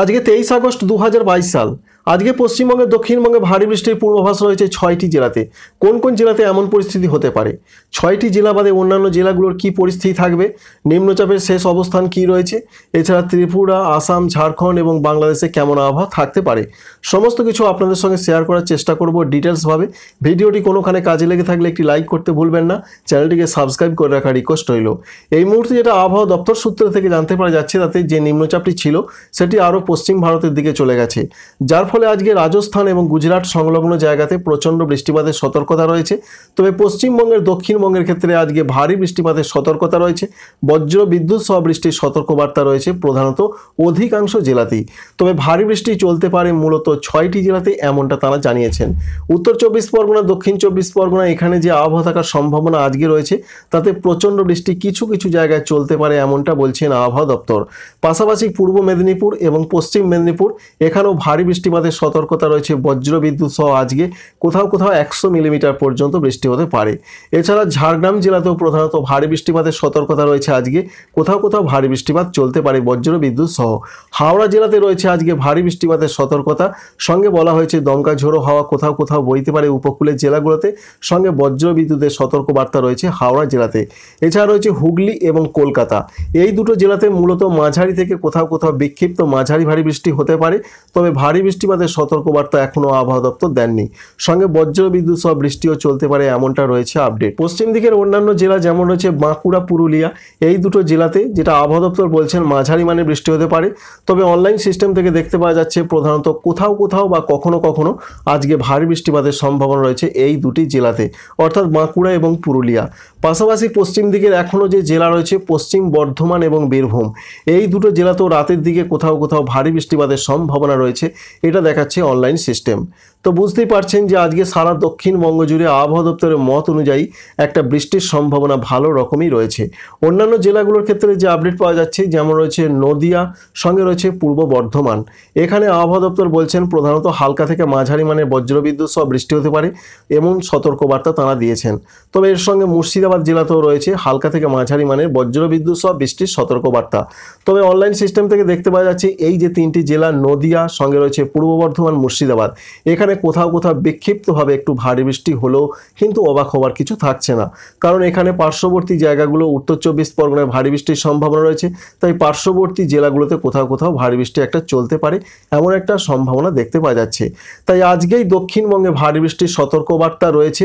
আজকে তেইশ আগস্ট দু সাল আজকে পশ্চিমবঙ্গের দক্ষিণবঙ্গে ভারী বৃষ্টির পূর্বাভাস রয়েছে ছয়টি জেলাতে কোন কোন জেলাতে এমন পরিস্থিতি হতে পারে ছয়টি জেলা বাদে অন্যান্য জেলাগুলোর কি পরিস্থিতি থাকবে নিম্নচাপের শেষ অবস্থান কি রয়েছে এছাড়া ত্রিপুরা আসাম ঝাড়খণ্ড এবং বাংলাদেশে কেমন আবহাওয়া থাকতে পারে সমস্ত কিছু আপনাদের সঙ্গে শেয়ার করার চেষ্টা করব ডিটেলসভাবে ভিডিওটি কোনোখানে কাজে লেগে থাকলে একটি লাইক করতে ভুলবেন না চ্যানেলটিকে সাবস্ক্রাইব করে রাখার রিকোয়েস্ট রইল এই মুহূর্তে যেটা আবহাওয়া দপ্তর সূত্র থেকে জানতে পারা যাচ্ছে তাতে যে নিম্নচাপটি ছিল সেটি আরও পশ্চিম ভারতের দিকে চলে গেছে যার ফলে আজকে রাজস্থান এবং গুজরাট সংলগ্ন জায়গাতে প্রচণ্ড বৃষ্টিপাতের সতর্কতা রয়েছে তবে পশ্চিমবঙ্গের দক্ষিণবঙ্গের ক্ষেত্রে আজকে ভারী বৃষ্টিপাতের সতর্কতা রয়েছে বজ্র বিদ্যুৎ সহ বৃষ্টির সতর্কবার্তা রয়েছে প্রধানত অধিকাংশ জেলাতেই তবে ভারী বৃষ্টি চলতে পারে মূলত ছয়টি জেলাতে এমনটা তারা জানিয়েছেন উত্তর চব্বিশ পরগনা দক্ষিণ চব্বিশ পরগনা এখানে যে আবহাওয়া থাকার সম্ভাবনা আজকে রয়েছে তাতে প্রচণ্ড বৃষ্টি কিছু কিছু জায়গায় চলতে পারে এমনটা বলছেন আবহাওয়া দপ্তর পাশাপাশি পূর্ব মেদিনীপুর এবং পশ্চিম মেদিনীপুর এখানেও ভারী বৃষ্টিপাত আমাদের সতর্কতা রয়েছে বজ্রবিদ্যুৎ সহ আজকে কোথাও কোথাও একশো মিলিমিটার পর্যন্ত বৃষ্টি হতে পারে এছাড়া ঝাড়গ্রাম জেলাতেও প্রধানত ভারী বৃষ্টিপাতের সতর্কতা রয়েছে আজকে কোথাও কোথাও ভারী বৃষ্টিপাত চলতে পারে বজ্রবিদ্যুৎ সহ হাওড়া জেলাতে রয়েছে আজকে ভারী বৃষ্টিপাতের সতর্কতা সঙ্গে বলা হয়েছে দমকা ঝোড়ো হাওয়া কোথাও কোথাও বইতে পারে উপকূলের জেলাগুলোতে সঙ্গে বজ্রবিদ্যুতের বার্তা রয়েছে হাওড়া জেলাতে এছাড়া রয়েছে হুগলি এবং কলকাতা এই দুটো জেলাতে মূলত মাঝারি থেকে কোথাও কোথাও বিক্ষিপ্ত মাঝারি ভারী বৃষ্টি হতে পারে তবে ভারী বৃষ্টি বৃষ্টিপাতের সতর্কবার্তা এখনও আবহাওয়া দপ্তর দেননি সঙ্গে বজ্র বিদ্যুৎ সহ বৃষ্টিও চলতে পারে এমনটা রয়েছে আপডেট পশ্চিম দিকের অন্যান্য জেলা যেমন রয়েছে বাঁকুড়া পুরুলিয়া এই দুটো জেলাতে যেটা আবহাওয়া দপ্তর বলছেন মাঝারি মানে বৃষ্টি হতে পারে তবে অনলাইন সিস্টেম থেকে দেখতে পাওয়া যাচ্ছে প্রধানত কোথাও কোথাও বা কখনো কখনো আজকে ভারী বৃষ্টিপাতের সম্ভাবনা রয়েছে এই দুটি জেলাতে অর্থাৎ বাঁকুড়া এবং পুরুলিয়া পাশাপাশি পশ্চিম দিকের এখনও যে জেলা রয়েছে পশ্চিম বর্ধমান এবং বীরভূম এই দুটো জেলাতেও রাতের দিকে কোথাও কোথাও ভারী বৃষ্টিপাতের সম্ভাবনা রয়েছে এটা দেখাচ্ছে অনলাইন সিস্টেম তো বুঝতেই পারছেন যে আজকে সারা দক্ষিণবঙ্গ জুড়ে আবহাওয়া দপ্তরের মত অনুযায়ী একটা বৃষ্টির সম্ভাবনা ভালো রকমই রয়েছে অন্যান্য জেলাগুলোর ক্ষেত্রে যে আপডেট পাওয়া যাচ্ছে যেমন রয়েছে নদিয়া সঙ্গে রয়েছে পূর্ব বর্ধমান এখানে আবহাওয়া দপ্তর বলছেন প্রধানত হালকা থেকে মাঝারি মানে বজ্রবিদ্যুৎ সহ বৃষ্টি হতে পারে এমন সতর্কবার্তা তারা দিয়েছেন তবে এর সঙ্গে মুর্শিদাবাদ জেলাতেও রয়েছে হালকা থেকে মাঝারি মানের বজ্রবিদ্যুৎ সহ বৃষ্টির সতর্কবার্তা তবে অনলাইন সিস্টেম থেকে দেখতে পাওয়া যাচ্ছে এই যে তিনটি জেলা নদিয়া সঙ্গে রয়েছে পূর্ব বর্ধমান মুর্শিদাবাদ এখানে কোথাও কোথাও বিক্ষিপ্তভাবে একটু ভারী বৃষ্টি হলেও কিন্তু অবাক হওয়ার কিছু থাকছে না কারণ এখানে পার্শ্ববর্তী জায়গাগুলো উত্তর চব্বিশ পরগনায় ভারী বৃষ্টির সম্ভাবনা রয়েছে তাই পার্শ্ববর্তী জেলাগুলোতে কোথাও কোথাও ভারী বৃষ্টি একটা চলতে পারে এমন একটা সম্ভাবনা দেখতে পাওয়া যাচ্ছে তাই আজকেই দক্ষিণবঙ্গে ভারী বৃষ্টির সতর্কবার্তা রয়েছে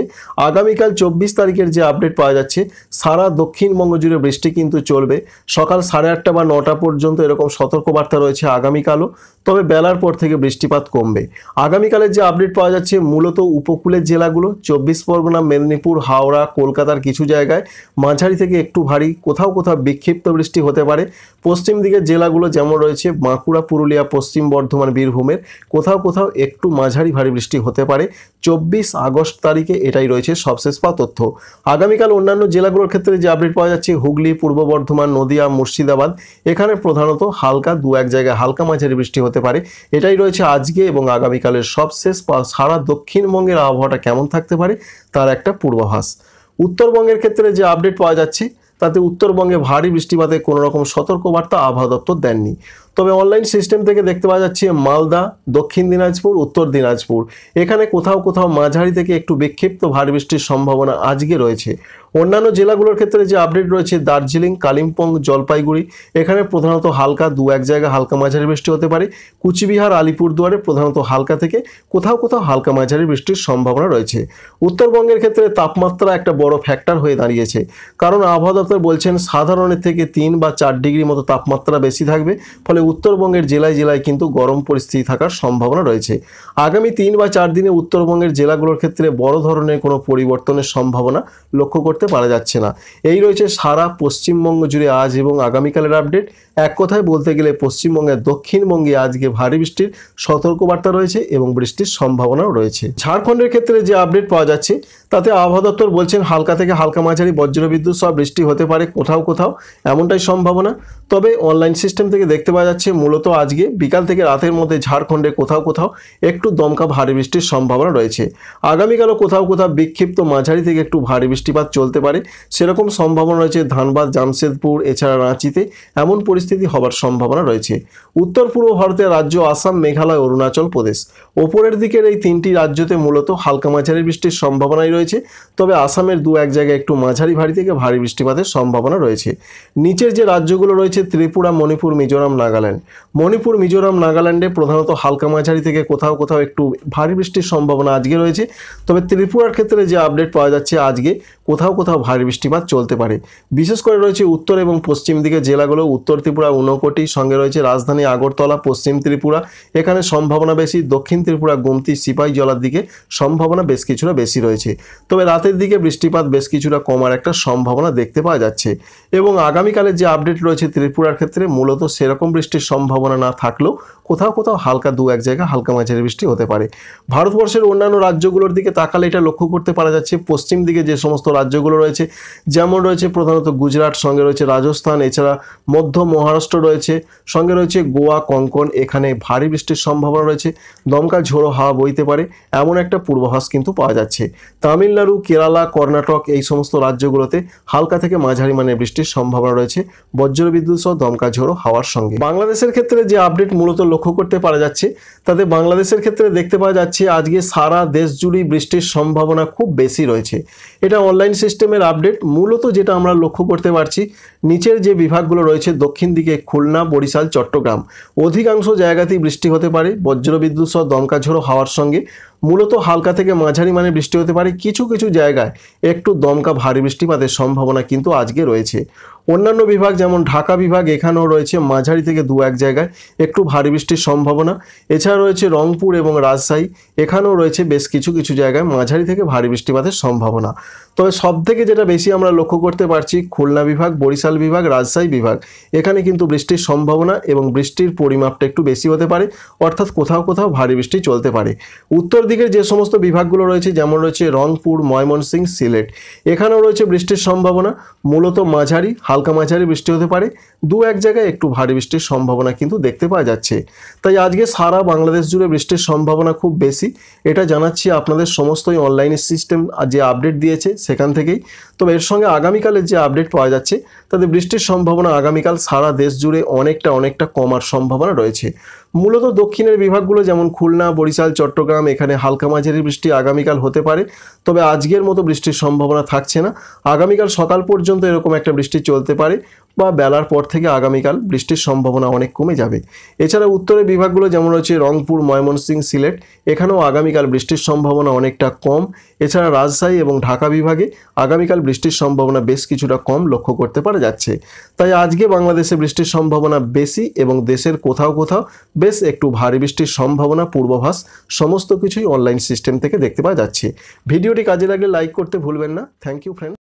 আগামীকাল চব্বিশ তারিখের যে আপডেট পাওয়া যাচ্ছে সারা দক্ষিণবঙ্গ জুড়ে বৃষ্টি কিন্তু চলবে সকাল সাড়ে আটটা বা নটা পর্যন্ত এরকম সতর্কবার্তা রয়েছে আগামীকালও তবে বেলার পর থেকে বৃষ্টিপাত বৃষ্টিপাত কমবে আগামীকালের যে আপডেট পাওয়া যাচ্ছে মূলত উপকূলের জেলাগুলো চব্বিশ পরগনা মেদিনীপুর হাওড়া কলকাতার কিছু জায়গায় মাঝারি থেকে একটু ভারী কোথাও কোথাও বিক্ষিপ্ত বৃষ্টি হতে পারে পশ্চিম দিকের জেলাগুলো যেমন রয়েছে বাঁকুড়া পুরুলিয়া পশ্চিম বর্ধমান বীরভূমের কোথাও কোথাও একটু মাঝারি ভারী বৃষ্টি হতে পারে চব্বিশ আগস্ট তারিখে এটাই রয়েছে সবশেষ পা তথ্য আগামীকাল অন্যান্য জেলাগুলোর ক্ষেত্রে যে আপডেট পাওয়া যাচ্ছে হুগলি পূর্ব বর্ধমান নদিয়া মুর্শিদাবাদ এখানে প্রধানত হালকা দু এক জায়গায় হালকা মাঝারি বৃষ্টি হতে পারে এটাই রয়েছে আজকে এবং আগামীকালের সবশেষ সারা দক্ষিণবঙ্গের আবহাওয়াটা কেমন থাকতে পারে তার একটা পূর্বাভাস উত্তরবঙ্গের ক্ষেত্রে যে আপডেট পাওয়া যাচ্ছে তাতে উত্তরবঙ্গে ভারী বৃষ্টিপাতে কোনো রকম সতর্কবার্তা আবহাওয়া দপ্তর দেননি তবে অনলাইন সিস্টেম থেকে দেখতে পাওয়া যাচ্ছে মালদা দক্ষিণ দিনাজপুর উত্তর দিনাজপুর এখানে কোথাও কোথাও মাঝারি থেকে একটু বিক্ষিপ্ত ভারী বৃষ্টির সম্ভাবনা আজকে রয়েছে অন্যান্য জেলাগুলোর ক্ষেত্রে যে আপডেট রয়েছে দার্জিলিং কালিম্পং জলপাইগুড়ি এখানে প্রধানত হালকা দু এক জায়গায় হালকা মাঝারি বৃষ্টি হতে পারে কুচবিহার আলিপুরদুয়ারে প্রধানত হালকা থেকে কোথাও কোথাও হালকা মাঝারি বৃষ্টির সম্ভাবনা রয়েছে উত্তরবঙ্গের ক্ষেত্রে তাপমাত্রা একটা বড় ফ্যাক্টর হয়ে দাঁড়িয়েছে কারণ আবহাওয়া দপ্তর বলছেন সাধারণের থেকে তিন বা চার ডিগ্রি মতো তাপমাত্রা বেশি থাকবে ফলে উত্তরবঙ্গের জেলায় জেলায় কিন্তু গরম পরিস্থিতি থাকার সম্ভাবনা রয়েছে আগামী তিন বা চার দিনে উত্তরবঙ্গের জেলাগুলোর ক্ষেত্রে বড় ধরনের কোনো পরিবর্তনের সম্ভাবনা লক্ষ্য করতে পারা যাচ্ছে না এই রয়েছে সারা পশ্চিমবঙ্গ জুড়ে আজ এবং আগামীকালের আপডেট এক কথায় বলতে গেলে পশ্চিমবঙ্গের দক্ষিণবঙ্গে আজকে ভারী বৃষ্টির সতর্কবার্তা রয়েছে এবং বৃষ্টির সম্ভাবনাও রয়েছে ঝাড়খণ্ডের ক্ষেত্রে যে আপডেট পাওয়া যাচ্ছে তাতে আবহাওয়া দপ্তর বলছেন হালকা থেকে হালকা মাঝারি বজ্রবিদ্যুৎ সব বৃষ্টি হতে পারে কোথাও কোথাও এমনটাই সম্ভাবনা তবে অনলাইন সিস্টেম থেকে দেখতে পাওয়া যাচ্ছে মূলত আজকে বিকাল থেকে রাতের মধ্যে ঝাড়খণ্ডের কোথাও কোথাও একটু দমকা ভারী বৃষ্টির সম্ভাবনা রয়েছে আগামীকালও কোথাও কোথাও বিক্ষিপ্ত মাঝারি থেকে একটু ভারী বৃষ্টিপাত চলতে পারে সেরকম সম্ভাবনা রয়েছে ধানবাদ জামশেদপুর এছাড়া রাঁচিতে এমন পরিস্থিতি পরিস্থিতি হবার সম্ভাবনা রয়েছে উত্তর পূর্ব ভারতের রাজ্য আসাম মেঘালয় অরুণাচল প্রদেশ ওপরের দিকের এই তিনটি রাজ্যতে মূলত হালকা মাঝারি বৃষ্টির সম্ভাবনাই রয়েছে তবে আসামের দু এক জায়গায় একটু মাঝারি ভারী থেকে ভারী বৃষ্টিপাতের সম্ভাবনা রয়েছে নিচের যে রাজ্যগুলো রয়েছে ত্রিপুরা মণিপুর মিজোরাম নাগাল্যান্ড মণিপুর মিজোরাম নাগাল্যান্ডে প্রধানত হালকা মাঝারি থেকে কোথাও কোথাও একটু ভারী বৃষ্টির সম্ভাবনা আজকে রয়েছে তবে ত্রিপুরার ক্ষেত্রে যে আপডেট পাওয়া যাচ্ছে আজকে কোথাও কোথাও ভারী বৃষ্টিপাত চলতে পারে বিশেষ করে রয়েছে উত্তর এবং পশ্চিম দিকে জেলাগুলো উত্তর ত্রিপুরা ঊনকোটি সঙ্গে রয়েছে রাজধানী আগরতলা পশ্চিম ত্রিপুরা এখানে সম্ভাবনা বেশি দক্ষিণ ত্রিপুরা গুমতি সিপাই জলার দিকে সম্ভাবনা বেশ কিছুটা বেশি রয়েছে তবে রাতের দিকে বৃষ্টিপাত বেশ কিছুটা কমার একটা সম্ভাবনা দেখতে পাওয়া যাচ্ছে এবং আগামীকালের যে আপডেট রয়েছে ত্রিপুরার ক্ষেত্রে মূলত সেরকম বৃষ্টির সম্ভাবনা না থাকলেও কোথাও কোথাও হালকা দু এক জায়গা হালকা মাঝারি বৃষ্টি হতে পারে ভারতবর্ষের অন্যান্য রাজ্যগুলোর দিকে তাকালে এটা লক্ষ্য করতে পারা যাচ্ছে পশ্চিম দিকে যে সমস্ত রাজ্যগুলো রয়েছে যেমন রয়েছে প্রধানত গুজরাট সঙ্গে রয়েছে রাজস্থান এছাড়া মধ্য মহা মহারাষ্ট্র রয়েছে সঙ্গে রয়েছে গোয়া কঙ্কন এখানে ভারী বৃষ্টির সম্ভাবনা রয়েছে দমকা ঝোড়ো হাওয়া বইতে পারে এমন একটা পূর্বাভাস কিন্তু পাওয়া যাচ্ছে তামিলনাড়ু কেরালা কর্ণাটক এই সমস্ত রাজ্যগুলোতে হালকা থেকে মাঝারি মানের বৃষ্টির সম্ভাবনা রয়েছে বজ্রবিদ্যুৎ সহ দমকা ঝোড়ো হাওয়ার সঙ্গে বাংলাদেশের ক্ষেত্রে যে আপডেট মূলত লক্ষ্য করতে পারা যাচ্ছে তাতে বাংলাদেশের ক্ষেত্রে দেখতে পাওয়া যাচ্ছে আজকে সারা দেশ জুড়েই বৃষ্টির সম্ভাবনা খুব বেশি রয়েছে এটা অনলাইন সিস্টেমের আপডেট মূলত যেটা আমরা লক্ষ্য করতে পারছি নিচের যে বিভাগগুলো রয়েছে দক্ষিণ দিকে খুলনা বরিশাল চট্টগ্রাম অধিকাংশ জায়গাতেই বৃষ্টি হতে পারে বজ্রবিদ্যুৎ সহ দমকা ঝোড়ো হাওয়ার সঙ্গে মূলত হালকা থেকে মাঝারি মানে বৃষ্টি হতে পারে কিছু কিছু জায়গায় একটু দমকা ভারী বৃষ্টিপাতের সম্ভাবনা কিন্তু আজকে রয়েছে অন্যান্য বিভাগ যেমন ঢাকা বিভাগ এখানেও রয়েছে মাঝারি থেকে দু এক জায়গায় একটু ভারী বৃষ্টির সম্ভাবনা এছাড়া রয়েছে রংপুর এবং রাজশাহী এখানেও রয়েছে বেশ কিছু কিছু জায়গায় মাঝারি থেকে ভারী বৃষ্টিপাতের সম্ভাবনা তবে সব থেকে যেটা বেশি আমরা লক্ষ্য করতে পারছি খুলনা বিভাগ বরিশাল বিভাগ রাজশাহী বিভাগ এখানে কিন্তু বৃষ্টির সম্ভাবনা এবং বৃষ্টির পরিমাপটা একটু বেশি হতে পারে অর্থাৎ কোথাও কোথাও ভারী বৃষ্টি চলতে পারে উত্তর দিকের যে সমস্ত বিভাগগুলো রয়েছে যেমন রয়েছে রংপুর ময়মনসিংহ সিলেট এখানেও রয়েছে বৃষ্টির সম্ভাবনা মূলত মাঝারি হালকা মাঝারি বৃষ্টি হতে পারে দু এক জায়গায় একটু ভারী বৃষ্টির সম্ভাবনা কিন্তু দেখতে পাওয়া যাচ্ছে তাই আজকে সারা বাংলাদেশ জুড়ে বৃষ্টির সম্ভাবনা খুব বেশি এটা জানাচ্ছি আপনাদের সমস্তই অনলাইন সিস্টেম যে আপডেট দিয়েছে সেখান থেকেই তবে এর সঙ্গে আগামীকালের যে আপডেট পাওয়া যাচ্ছে তাতে বৃষ্টির সম্ভাবনা আগামীকাল সারা দেশ জুড়ে অনেকটা অনেকটা কমার সম্ভাবনা রয়েছে মূলত দক্ষিণের বিভাগগুলো যেমন খুলনা বরিশাল চট্টগ্রাম এখানে হালকা মাঝারি বৃষ্টি আগামীকাল হতে পারে তবে আজকের মতো বৃষ্টির সম্ভাবনা থাকছে না আগামীকাল সকাল পর্যন্ত এরকম একটা বৃষ্টি চলতে পারে বা বেলার পর থেকে আগামীকাল বৃষ্টির সম্ভাবনা অনেক কমে যাবে এছাড়া উত্তরের বিভাগগুলো যেমন রয়েছে রংপুর ময়মনসিং সিলেট এখানেও আগামীকাল বৃষ্টির সম্ভাবনা অনেকটা কম এছাড়া রাজশাহী এবং ঢাকা বিভাগে আগামীকাল বৃষ্টির সম্ভাবনা বেশ কিছুটা কম লক্ষ্য করতে পারা যাচ্ছে তাই আজকে বাংলাদেশে বৃষ্টির সম্ভাবনা বেশি এবং দেশের কোথাও কোথাও বেশ একটু ভারী বৃষ্টির সম্ভাবনা পূর্বাভাস সমস্ত কিছুই অনলাইন সিস্টেম থেকে দেখতে পাওয়া যাচ্ছে ভিডিওটি কাজে লাগলে লাইক করতে ভুলবেন না থ্যাংক ইউ ফ্রেন্ড